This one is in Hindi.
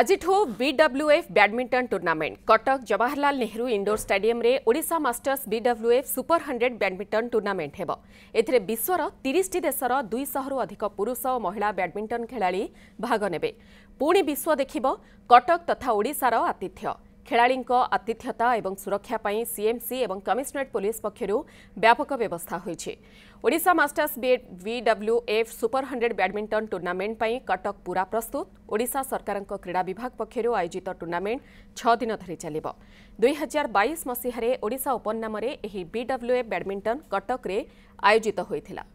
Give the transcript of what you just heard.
ଆଜିଠୁ BWF badminton tournament Cuttack Jawaharlal Nehru indoor ଷ୍ଟାଡିୟମ୍ରେ Odisha masters BWF super hundred badminton tournament ହେବ ଏଥିରେ ବିଶ୍ୱର ତିରିଶଟି ଦେଶର ଦୁଇଶହରୁ ଅଧିକ ପୁରୁଷ ଓ ମହିଳା ବ୍ୟାଡ୍ମିଣ୍ଟନ ଖେଳାଳି ଭାଗ ନେବେ ପୁଣି ବିଶ୍ୱ ଦେଖିବ କଟକ ତଥା ଓଡ଼ିଶାର ଆତିଥ୍ୟ खेला आतिथ्यता और सुरक्षापी सीएमसी और कमिश्नरेट पुलिस पक्ष व्यापक व्यवस्था ओडा masters BWF super hundred badminton tournament Cuttack पूरा प्रस्तुत ओडा सरकार क्रीड़ा विभाग पक्ष आयोजित टूर्णमेंट छदिन धरी चल दुई हजार बैश मसीहार ओडा उपनामें विडब्ल्यूएफ ब्याडमिंटन कटक्रे आयोजित होता